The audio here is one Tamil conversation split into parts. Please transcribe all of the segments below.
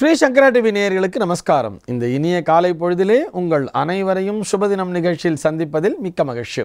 ஸ்ரீ சங்கரா டிவி நேயர்களுக்கு நமஸ்காரம் இந்த இனிய காலை பொழுதிலே உங்கள் அனைவரையும் சுபதினம் நிகழ்ச்சியில் சந்திப்பதில் மிக்க மகிழ்ச்சி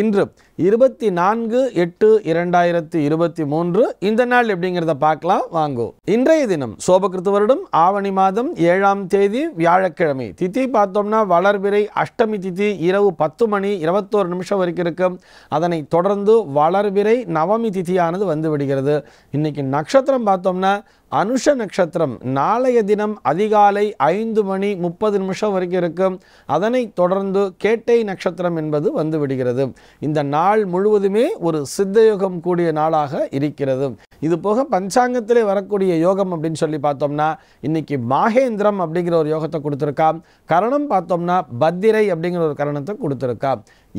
இன்று இருபத்தி நான்கு எட்டு இரண்டாயிரத்தி இருபத்தி மூன்று இந்த நாள் எப்படிங்கிறத பார்க்கலாம் வாங்கோ இன்றைய தினம் சோபகிருத்து வருடம் ஆவணி மாதம் ஏழாம் தேதி வியாழக்கிழமை திதி பார்த்தோம்னா வளர்பிறை அஷ்டமி திதி இரவு பத்து மணி இருபத்தோரு நிமிஷம் வரைக்கும் இருக்கும் அதனை தொடர்ந்து வளர்பிறை நவமி திதியானது வந்து விடுகிறது இன்னைக்கு நட்சத்திரம் பார்த்தோம்னா அனுஷ நட்சத்திரம் நாளைய தினம் அதிகாலை ஐந்து மணி முப்பது நிமிஷம் வரைக்கும் இருக்கும் அதனை தொடர்ந்து கேட்டை நட்சத்திரம் என்பது வந்து விடுகிறது இந்த நாள் நாள் முழுவதுமே ஒரு சித்த யோகம் கூடிய நாளாக இருக்கிறது இது போக பஞ்சாங்கத்திலே வரக்கூடிய யோகம் அப்படின்னு சொல்லி பார்த்தோம்னா இன்னைக்கு மாகேந்திரம் அப்படிங்கிற ஒரு யோகத்தை கொடுத்துருக்கா கரணம் பார்த்தோம்னா பத்திரை அப்படிங்கிற ஒரு கரணத்தை கொடுத்துருக்கா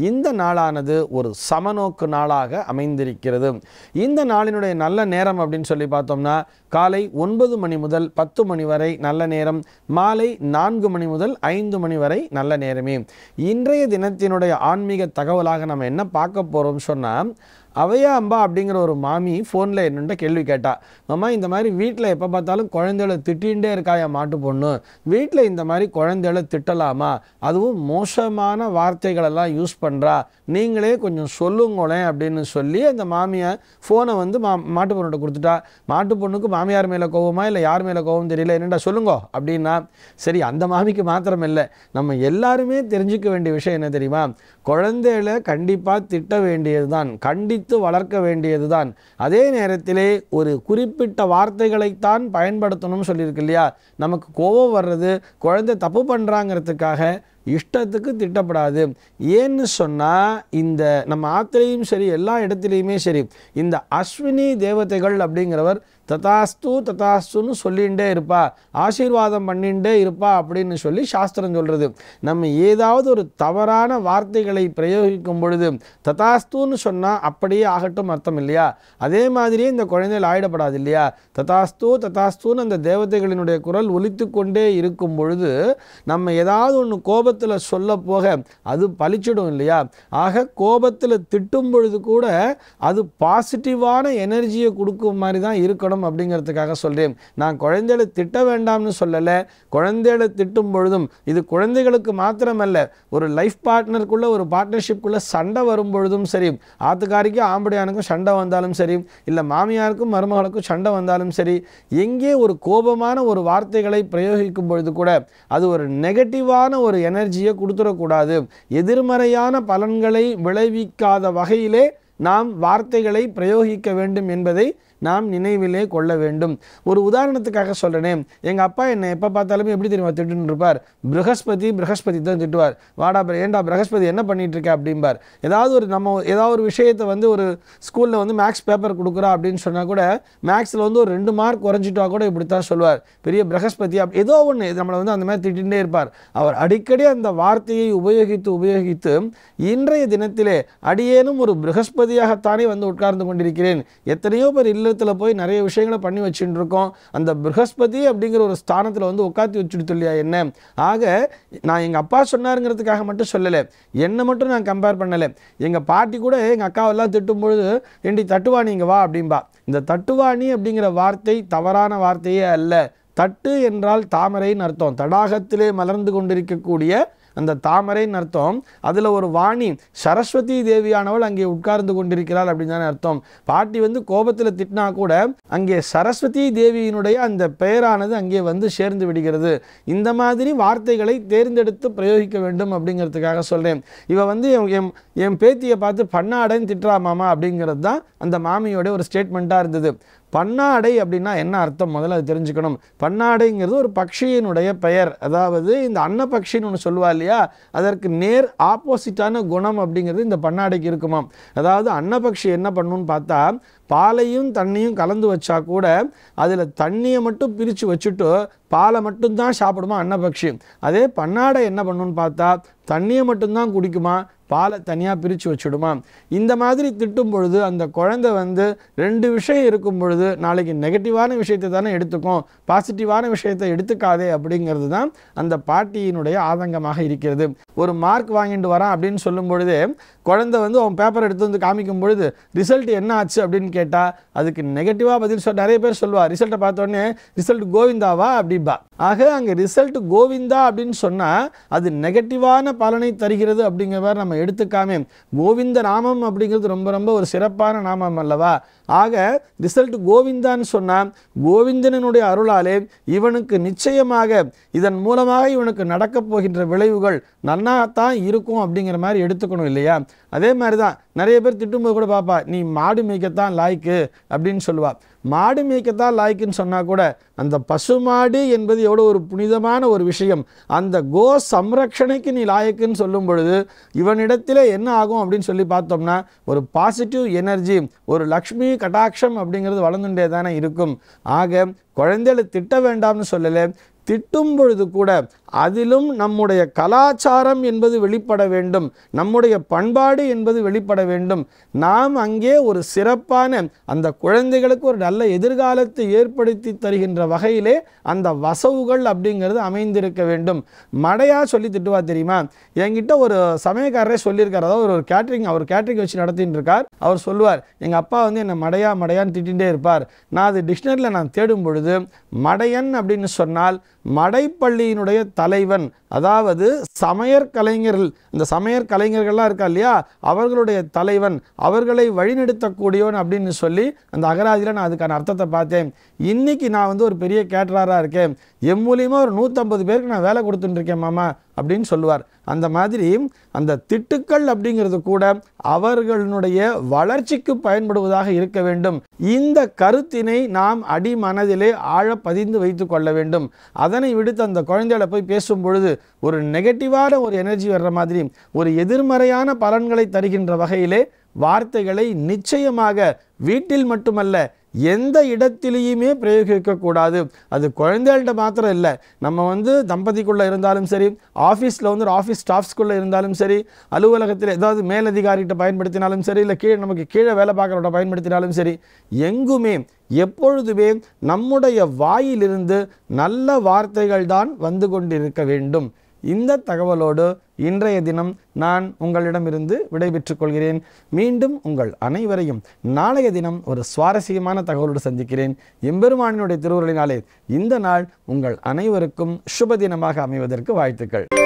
இந்த நாளானது ஒரு சமநோக்கு நாளாக அமைந்திருக்கிறது இந்த நாளினுடைய நல்ல நேரம் அப்படின்னு சொல்லி பார்த்தோம்னா காலை ஒன்பது மணி முதல் பத்து மணி வரை நல்ல நேரம் மாலை நான்கு மணி முதல் ஐந்து மணி வரை நல்ல நேரமே இன்றைய தினத்தினுடைய ஆன்மீக தகவலாக நம்ம என்ன பார்க்க போகிறோம்னு சொன்னால் அவையா அம்பா அப்படிங்கிற ஒரு மாமி ஃபோனில் என்னென்ன கேள்வி கேட்டா மாமா இந்த மாதிரி வீட்டில் எப்போ பார்த்தாலும் குழந்தைகளை திட்டின்ண்டே இருக்கா என் மாட்டு பொண்ணு வீட்டில் இந்த மாதிரி குழந்தைகளை திட்டலாமா அதுவும் மோசமான வார்த்தைகளெல்லாம் யூஸ் பண்ணுறா நீங்களே கொஞ்சம் சொல்லுங்களேன் அப்படின்னு சொல்லி அந்த மாமியை ஃபோனை வந்து மா மாட்டு பொண்ணு கொடுத்துட்டா மாட்டு பொண்ணுக்கு மாமியார் மேலே கோவமா இல்லை யார் மேலே கோவம் தெரியல என்னடா சொல்லுங்கோ அப்படின்னா சரி அந்த மாமிக்கு மாத்திரம் இல்லை நம்ம எல்லாருமே தெரிஞ்சுக்க வேண்டிய விஷயம் என்ன தெரியுமா குழந்தைகளை கண்டிப்பாக திட்ட வேண்டியது தான் கண்டி கவனித்து வளர்க்க வேண்டியதுதான் அதே நேரத்திலே ஒரு குறிப்பிட்ட வார்த்தைகளைத்தான் பயன்படுத்தணும்னு சொல்லியிருக்கு இல்லையா நமக்கு கோபம் வர்றது குழந்தை தப்பு பண்ணுறாங்கிறதுக்காக இஷ்டத்துக்கு திட்டப்படாது ஏன்னு சொன்னால் இந்த நம்ம ஆத்திலையும் சரி எல்லா இடத்துலையுமே சரி இந்த அஸ்வினி தேவதைகள் அப்படிங்கிறவர் ததாஸ்து ததாஸ்துன்னு சொல்லிகிட்டே இருப்பா ஆசீர்வாதம் பண்ணிகிட்டே இருப்பா அப்படின்னு சொல்லி சாஸ்திரம் சொல்கிறது நம்ம ஏதாவது ஒரு தவறான வார்த்தைகளை பிரயோகிக்கும் பொழுது ததாஸ்துன்னு சொன்னால் அப்படியே ஆகட்டும் அர்த்தம் இல்லையா அதே மாதிரியே இந்த குழந்தைகள் ஆயிடப்படாது இல்லையா ததாஸ்து ததாஸ்துன்னு அந்த தேவதைகளினுடைய குரல் ஒலித்து கொண்டே இருக்கும் பொழுது நம்ம ஏதாவது ஒன்று கோபத்தில் சொல்ல போக அது பழிச்சிடும் இல்லையா ஆக கோபத்தில் திட்டும் பொழுது கூட அது பாசிட்டிவான எனர்ஜியை கொடுக்கும் மாதிரி தான் இருக்கணும் இருக்கணும் அப்படிங்கிறதுக்காக சொல்கிறேன் நான் குழந்தைகளை திட்ட வேண்டாம்னு சொல்லலை குழந்தைகளை திட்டும் பொழுதும் இது குழந்தைகளுக்கு மாத்திரமல்ல ஒரு லைஃப் பார்ட்னருக்குள்ளே ஒரு பார்ட்னர்ஷிப்குள்ளே சண்டை வரும் பொழுதும் சரி ஆத்துக்காரிக்கும் ஆம்படியானுக்கும் சண்டை வந்தாலும் சரி இல்லை மாமியாருக்கும் மருமகளுக்கும் சண்டை வந்தாலும் சரி எங்கே ஒரு கோபமான ஒரு வார்த்தைகளை பிரயோகிக்கும் பொழுது கூட அது ஒரு நெகட்டிவான ஒரு எனர்ஜியை கொடுத்துடக்கூடாது எதிர்மறையான பலன்களை விளைவிக்காத வகையிலே நாம் வார்த்தைகளை பிரயோகிக்க வேண்டும் என்பதை நாம் நினைவிலே கொள்ள வேண்டும் ஒரு உதாரணத்துக்காக சொல்கிறேனே எங்கள் அப்பா என்னை எப்போ பார்த்தாலுமே எப்படி தெரியுமா திட்டுன்னு இருப்பார் ப்ரகஸ்பதி ப்ரகஸ்பதி தான் திட்டுவார் வாடா ஏண்டா ப்ரகஸ்பதி என்ன பண்ணிகிட்டு இருக்க அப்படிம்பார் ஏதாவது ஒரு நம்ம ஏதாவது ஒரு விஷயத்தை வந்து ஒரு ஸ்கூலில் வந்து மேக்ஸ் பேப்பர் கொடுக்குறா அப்படின்னு சொன்னால் கூட மேக்ஸில் வந்து ஒரு ரெண்டு மார்க் குறைஞ்சிட்டா கூட இப்படி தான் சொல்லுவார் பெரிய ப்ரகஸ்பதி அப் ஏதோ ஒன்று நம்மளை வந்து அந்த மாதிரி திட்டிகிட்டே இருப்பார் அவர் அடிக்கடி அந்த வார்த்தையை உபயோகித்து உபயோகித்து இன்றைய தினத்திலே அடியேனும் ஒரு ப்ரகஸ்பதியாகத்தானே வந்து உட்கார்ந்து கொண்டிருக்கிறேன் எத்தனையோ பேர் இல்லை ஜாதகத்தில் போய் நிறைய விஷயங்களை பண்ணி வச்சுட்டு இருக்கோம் அந்த ப்ரஹஸ்பதி அப்படிங்கிற ஒரு ஸ்தானத்தில் வந்து உட்காத்தி வச்சுட்டு இல்லையா என்ன ஆக நான் எங்கள் அப்பா சொன்னாருங்கிறதுக்காக மட்டும் சொல்லலை என்னை மட்டும் நான் கம்பேர் பண்ணலை எங்கள் பாட்டி கூட எங்கள் அக்காவெல்லாம் திட்டும் பொழுது தட்டுவாணி இங்கே வா அப்படின்பா இந்த தட்டுவாணி அப்படிங்கிற வார்த்தை தவறான வார்த்தையே அல்ல தட்டு என்றால் தாமரைன்னு அர்த்தம் தடாகத்திலே மலர்ந்து கொண்டிருக்கக்கூடிய அந்த தாமரைன்னு அர்த்தம் அதில் ஒரு வாணி சரஸ்வதி தேவியானவள் அங்கே உட்கார்ந்து கொண்டிருக்கிறாள் அப்படின்னு தானே அர்த்தம் பாட்டி வந்து கோபத்தில் திட்டினா கூட அங்கே சரஸ்வதி தேவியினுடைய அந்த பெயரானது அங்கே வந்து சேர்ந்து விடுகிறது இந்த மாதிரி வார்த்தைகளை தேர்ந்தெடுத்து பிரயோகிக்க வேண்டும் அப்படிங்கிறதுக்காக சொல்கிறேன் இவ வந்து என் என் பேத்தியை பார்த்து பண்ணாடன்னு திட்டுறா மாமா அப்படிங்கிறது தான் அந்த மாமியோடைய ஒரு ஸ்டேட்மெண்ட்டாக இருந்தது பன்னாடை அப்படின்னா என்ன அர்த்தம் முதல்ல அது தெரிஞ்சுக்கணும் பன்னாடைங்கிறது ஒரு பக்ஷியினுடைய பெயர் அதாவது இந்த அன்னப்பக்ஷின்னு ஒன்று சொல்லுவா இல்லையா அதற்கு நேர் ஆப்போசிட்டான குணம் அப்படிங்கிறது இந்த பண்ணாடைக்கு இருக்குமாம் அதாவது அன்னபக்ஷி என்ன பண்ணுன்னு பார்த்தா பாலையும் தண்ணியும் கலந்து வச்சா கூட அதில் தண்ணியை மட்டும் பிரித்து வச்சுட்டு பாலை மட்டும்தான் சாப்பிடுமா அன்னபக்ஷி அதே பண்ணாடை என்ன பண்ணுன்னு பார்த்தா தண்ணியை மட்டும்தான் குடிக்குமா பாலை தனியாக பிரித்து வச்சுடுமா இந்த மாதிரி திட்டும் பொழுது அந்த குழந்தை வந்து ரெண்டு விஷயம் இருக்கும் பொழுது நாளைக்கு நெகட்டிவான விஷயத்தை தானே எடுத்துக்கும் பாசிட்டிவான விஷயத்தை எடுத்துக்காதே அப்படிங்கிறது தான் அந்த பாட்டியினுடைய ஆதங்கமாக இருக்கிறது ஒரு மார்க் வாங்கிட்டு வரான் அப்படின்னு சொல்லும் பொழுதே குழந்தை வந்து அவன் பேப்பர் எடுத்து வந்து காமிக்கும் பொழுது ரிசல்ட் என்ன ஆச்சு அப்படின்னு கேட்டால் அதுக்கு நெகட்டிவாக பதில் சொல் நிறைய பேர் சொல்லுவா ரிசல்ட்டை பார்த்தோன்னே ரிசல்ட் கோவிந்தாவா அப்படிம்பா ஆக அங்கே ரிசல்ட் கோவிந்தா அப்படின்னு சொன்னால் அது நெகட்டிவான பலனை தருகிறது அப்படிங்கிற மாதிரி நம்ம எடுத்துக்காமே கோவிந்த நாமம் அப்படிங்கிறது ரொம்ப ரொம்ப ஒரு சிறப்பான நாமம் அல்லவா ஆக ரிசல்ட் கோவிந்தான்னு சொன்னால் கோவிந்தனனுடைய அருளாலே இவனுக்கு நிச்சயமாக இதன் மூலமாக இவனுக்கு நடக்கப் போகின்ற விளைவுகள் நன்னாகத்தான் இருக்கும் அப்படிங்கிற மாதிரி எடுத்துக்கணும் இல்லையா அதே மாதிரி தான் நிறைய பேர் திட்டும்போது கூட பாப்பா நீ மாடு மேய்க்கத்தான் லாய்க்கு அப்படின்னு சொல்லுவாள் மாடு மேய்க்கத்தான் லாய்க்குன்னு சொன்னால் கூட அந்த பசுமாடு என்பது எவ்வளோ ஒரு புனிதமான ஒரு விஷயம் அந்த கோ சம்ரக்ஷணைக்கு நீ லாய்க்குன்னு சொல்லும் பொழுது இவனிடத்தில் என்ன ஆகும் அப்படின்னு சொல்லி பார்த்தோம்னா ஒரு பாசிட்டிவ் எனர்ஜி ஒரு லக்ஷ்மி கட்டாட்சம் அப்படிங்கிறது வளர்ந்துட்டே தானே இருக்கும் ஆக குழந்தைகளை திட்ட வேண்டாம்னு சொல்லலை திட்டும் பொழுது கூட அதிலும் நம்முடைய கலாச்சாரம் என்பது வெளிப்பட வேண்டும் நம்முடைய பண்பாடு என்பது வெளிப்பட வேண்டும் நாம் அங்கே ஒரு சிறப்பான அந்த குழந்தைகளுக்கு ஒரு நல்ல எதிர்காலத்தை ஏற்படுத்தி தருகின்ற வகையிலே அந்த வசவுகள் அப்படிங்கிறது அமைந்திருக்க வேண்டும் மடையாக சொல்லி திட்டுவா தெரியுமா என்கிட்ட ஒரு சமயக்காரரே சொல்லியிருக்கார் அதாவது ஒரு கேட்ரிங் அவர் கேட்ரிங் வச்சு நடத்தின்னு இருக்கார் அவர் சொல்லுவார் எங்கள் அப்பா வந்து என்னை மடையா மடையான்னு திட்டிகிட்டே இருப்பார் நான் அது டிக்ஷனரியில் நான் தேடும் பொழுது மடையன் அப்படின்னு சொன்னால் மடைப்பள்ளியினுடைய தலைவன் அதாவது சமையற் கலைஞர்கள் இந்த சமையற் கலைஞர்கள்லாம் இருக்கா இல்லையா அவர்களுடைய தலைவன் அவர்களை வழிநடத்தக்கூடியவன் அப்படின்னு சொல்லி அந்த அகராதியில் நான் அதுக்கான அர்த்தத்தை பார்த்தேன் இன்றைக்கி நான் வந்து ஒரு பெரிய கேட்டராக இருக்கேன் எம் மூலியமாக ஒரு நூற்றம்பது பேருக்கு நான் வேலை கொடுத்துட்டுருக்கேன் மாமா அப்படின்னு சொல்லுவார் அந்த மாதிரி அந்த திட்டுக்கள் அப்படிங்கிறது கூட அவர்களுடைய வளர்ச்சிக்கு பயன்படுவதாக இருக்க வேண்டும் இந்த கருத்தினை நாம் அடி மனதிலே ஆழ பதிந்து வைத்து கொள்ள வேண்டும் அதனை விடுத்து அந்த குழந்தைகளை போய் பேசும் பொழுது ஒரு நெகட்டிவான ஒரு எனர்ஜி வர்ற மாதிரி ஒரு எதிர்மறையான பலன்களை தருகின்ற வகையிலே வார்த்தைகளை நிச்சயமாக வீட்டில் மட்டுமல்ல எந்த இடத்திலையுமே பிரயோகிக்கக்கூடாது அது குழந்தைகள்கிட்ட மாத்திரம் இல்லை நம்ம வந்து தம்பதிக்குள்ளே இருந்தாலும் சரி ஆஃபீஸில் வந்து ஒரு ஆஃபீஸ் ஸ்டாஃப்ஸ்குள்ளே இருந்தாலும் சரி அலுவலகத்தில் ஏதாவது மேலதிகாரிகிட்ட பயன்படுத்தினாலும் சரி இல்லை கீழே நமக்கு கீழே வேலை பார்க்குறவட்ட பயன்படுத்தினாலும் சரி எங்குமே எப்பொழுதுமே நம்முடைய வாயிலிருந்து நல்ல வார்த்தைகள் தான் வந்து கொண்டிருக்க வேண்டும் இந்த தகவலோடு இன்றைய தினம் நான் உங்களிடமிருந்து விடைபெற்றுக் கொள்கிறேன் மீண்டும் உங்கள் அனைவரையும் நாளைய தினம் ஒரு சுவாரஸ்யமான தகவலோடு சந்திக்கிறேன் எம்பெருமானினுடைய திருவுருளினாலே இந்த நாள் உங்கள் அனைவருக்கும் சுப தினமாக அமைவதற்கு வாழ்த்துக்கள்